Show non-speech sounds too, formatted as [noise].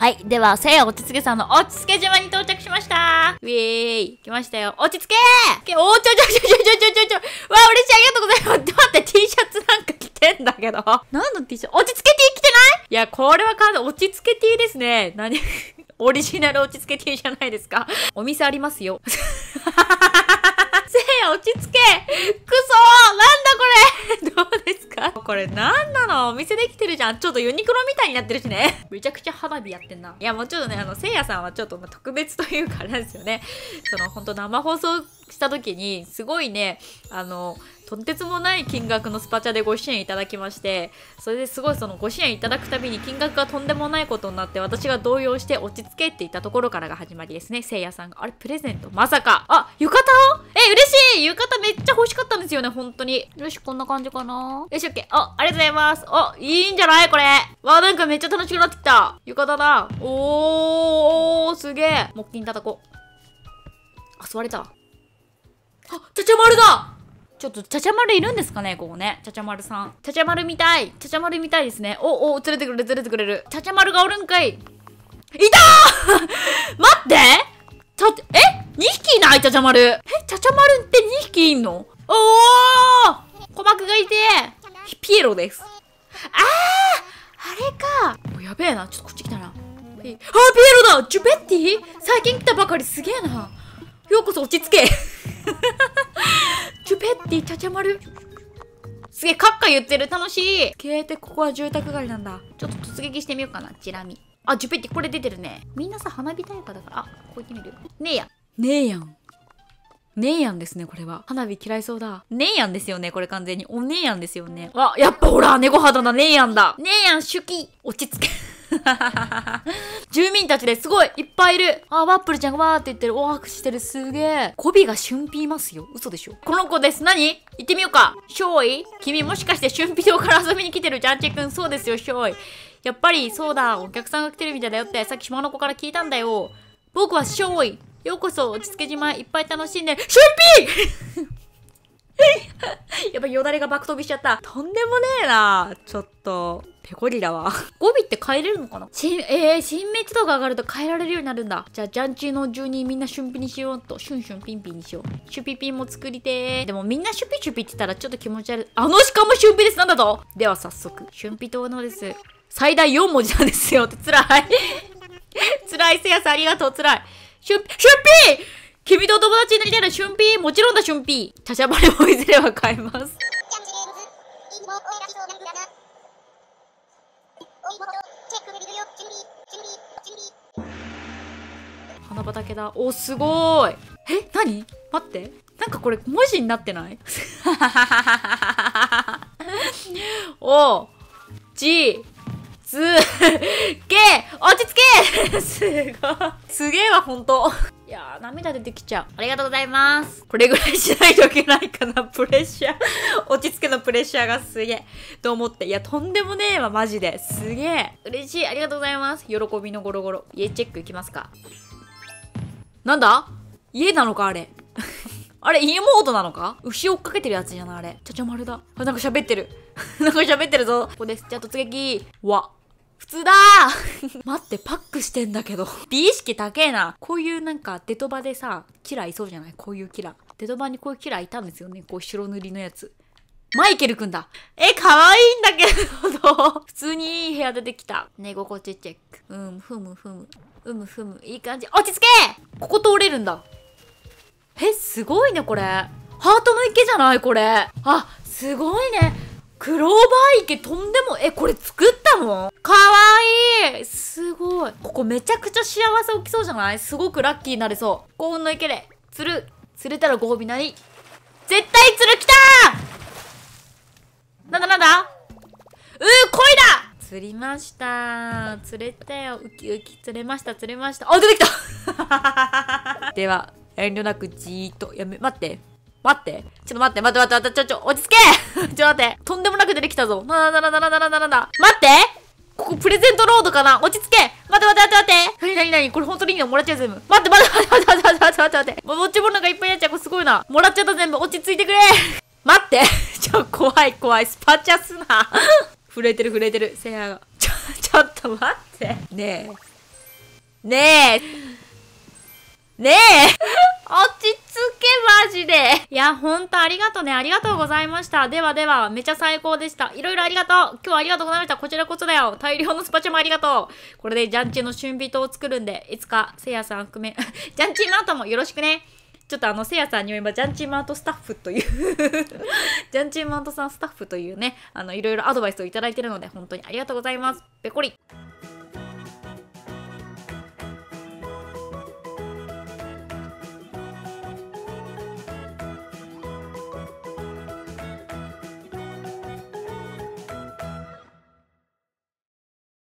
はい。では、せいや落ち着けさんの落ち着け島に到着しましたウィーイ来ましたよ。落ち着けーおーちょちょちょちょちょちょちょわあ、嬉しいありがとうございます待って、T シャツなんか着てんだけど。何の T シャツ落ち着け T 着てないいや、これは完全落ち着け T ですね。何 [laughs] オリジナル落ち着け T じゃないですか。お店ありますよ。[laughs] せいや落ち着けくそーなんだこれか [laughs] これなんなのお店できてるじゃん。ちょっとユニクロみたいになってるしね。めちゃくちゃ花火やってんな。いや、もうちょっとね、あの、せいやさんはちょっと特別というか、なんですよね。[laughs] その、ほんと生放送した時に、すごいね、あの、とんてつもない金額のスパチャでご支援いただきまして、それですごいそのご支援いただくたびに金額がとんでもないことになって、私が動揺して落ち着けって言ったところからが始まりですね。せいやさんが、あれ、プレゼントまさかあ、浴衣をえ、嬉しい浴衣めっちゃ欲しかったんですよね、本当に。よし、こんな感じかな。よし、オッケー。あ、ありがとうございます。あ、いいんじゃないこれ。わー、なんかめっちゃ楽しくなってきた。浴衣だ。おー、すげえ。木琴叩こう。あ、座れた。あ、ちゃちゃ丸だちょっと、ちゃちゃ丸いるんですかねここね。ちゃちゃ丸さん。ちゃちゃ丸見たい。ちゃちゃ丸見たいですね。お、お、連れてくれる、連れてくれる。ちゃちゃ丸がおるんかい。いたー [laughs] 待ってちゃ、え ?2 匹いないちゃちゃ丸。えちゃちゃ丸って2匹いんのおー鼓膜がいてピエロです。あーあれかおやべえな。ちょっとこっち来たな。あ、ピエロだジュペッティ最近来たばかりすげえな。ようこそ落ち着けジュペッティ、ちゃちゃ丸。すげえ、カッカ言ってる。楽しい。消えてここは住宅街なんだ。ちょっと突撃してみようかな。チラ見。あ、ジュペってこれ出てるね。みんなさ、花火大会だから、あ、こう言ってみるねえやん。ねえやん。ねえやんですね、これは。花火嫌いそうだ。ねえやんですよね、これ完全に。おねえやんですよね。あ、やっぱほら、猫肌だ、ねえやんだ。ねえやん、手記。落ち着け。[laughs] 住民たちですごいいっぱいいるあ、ワップルちゃんがわーって言ってる。おー、握してる。すげえ。コビが俊ピいますよ。嘘でしょ。この子です。何行ってみようか。ショーイ君もしかして俊ピ堂から遊びに来てるじゃんちくん。そうですよ、ショーイ。やっぱりそうだ、お客さんが来てるみたいだよって、さっき島の子から聞いたんだよ。僕はショーようこそ、落ち着け島いっぱい楽しんで、シュンピー [laughs] やっぱよだれが爆飛びしちゃった。とんでもねえな。ちょっと、ペコリだわ。語尾って変えれるのかなしえー、親密度が上がると変えられるようになるんだ。じゃあ、ジャンチーの住人みんなシュンピにしようと。シュンシュンピンピンにしよう。シュピピンも作りてー。でもみんなシュピシュピって言ったらちょっと気持ち悪い。あの鹿もシュンピです。なんだとでは早速、シュンピ島のです。最大4文字なんですよって辛い。辛 [laughs] い、せやさんありがとう、辛い。しゅん、しゅんぴー君とお友達になりたいな、しゅんぴーもちろんだ、しゅんぴー。他ゃばれもいずれは買えます。花畑だ。お、すごい。え、なに待って。なんかこれ文字になってないお G すげえ落ち着けすごい。すげえわ、ほんと。いやー、涙出てきちゃう。ありがとうございます。これぐらいしないといけないかな、プレッシャー。落ち着けのプレッシャーがすげえ。と思って。いや、とんでもねえわ、マジで。すげえ。嬉しい。ありがとうございます。喜びのゴロゴロ。家チェックいきますか。なんだ家なのか、あれ。あれ、家モードなのか牛追っかけてるやつじゃないあれ。ちゃちゃ丸だ。あ、なんか喋ってる。[laughs] なんか喋ってるぞ。ここです。じゃあ突撃。わ。普通だー [laughs] 待って、パックしてんだけど美意識高えな。こういうなんか、デトバでさ、キラーいそうじゃないこういうキラー。デトバにこういうキラーいたんですよね。こう、白塗りのやつ。マイケルくんだえ、可愛いんだけど [laughs] 普通にいい部屋出てきた。寝心地チェック。うん、ふむふむ。うむふむ。いい感じ。落ち着けここ通れるんだ。え、すごいね、これ。ハートの池じゃないこれ。あ、すごいね。クローバー池とんでも、え、これ作ったのかわいいすごい。ここめちゃくちゃ幸せ起きそうじゃないすごくラッキーになれそう。幸運の池で、釣る。釣れたらご褒美なり。絶対釣る来たーなんだなんだうー、恋だ釣りました釣れたよ。ウキウキ釣れました、釣れました。あ、出てきた [laughs] では、遠慮なくじーっと、やめ、待って。待って。ちょっと待って、待って、待って、待って、ちょ、ちょ、落ち着け [laughs] ちょ、待って。とんでもなく出てきたぞ。ななななななななな待ってここプレゼントロードかな落ち着け待って待って待って待ってなになになにこれ本当にいいのもらっちゃう全部。待って待って待って待って待って待って待ってもうウォッチボールなんかいっぱいになっちゃう。これすごいな。もらっちゃった全部。落ち着いてくれ [laughs] 待って [laughs] ちょ、怖い怖い。スパチャすな。震えてる震えてる。せやが。ちょ、ちょっと待って。ねえ。ねえ。ねえ落ち着マジで。いや、ほんとありがとうね。ありがとうございました。ではでは、めちゃ最高でした。いろいろありがとう。今日はありがとうございました。こちらこそだよ。大量のスパチャもありがとう。これでジャンチの春人を作るんで、いつかせいやさん含め、[laughs] ジャンチの後もよろしくね。ちょっとあの、せいやさんにれ今、ジャンチーマートスタッフという [laughs] ジャンチーマートさんスタッフというね、あの、いろいろアドバイスをいただいてるので、本当にありがとうございます。ぺこり。